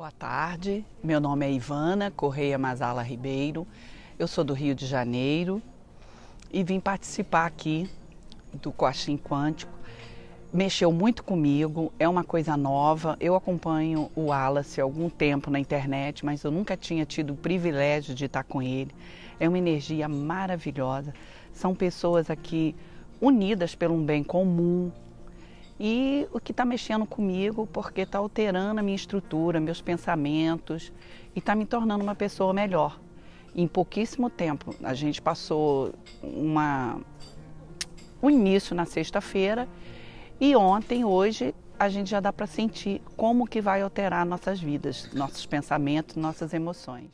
Boa tarde, meu nome é Ivana Correia Mazala Ribeiro, eu sou do Rio de Janeiro e vim participar aqui do Coaching Quântico. Mexeu muito comigo, é uma coisa nova. Eu acompanho o Wallace há algum tempo na internet, mas eu nunca tinha tido o privilégio de estar com ele. É uma energia maravilhosa. São pessoas aqui unidas por um bem comum, e o que está mexendo comigo, porque está alterando a minha estrutura, meus pensamentos e está me tornando uma pessoa melhor. Em pouquíssimo tempo, a gente passou uma, o um início na sexta-feira e ontem, hoje, a gente já dá para sentir como que vai alterar nossas vidas, nossos pensamentos, nossas emoções.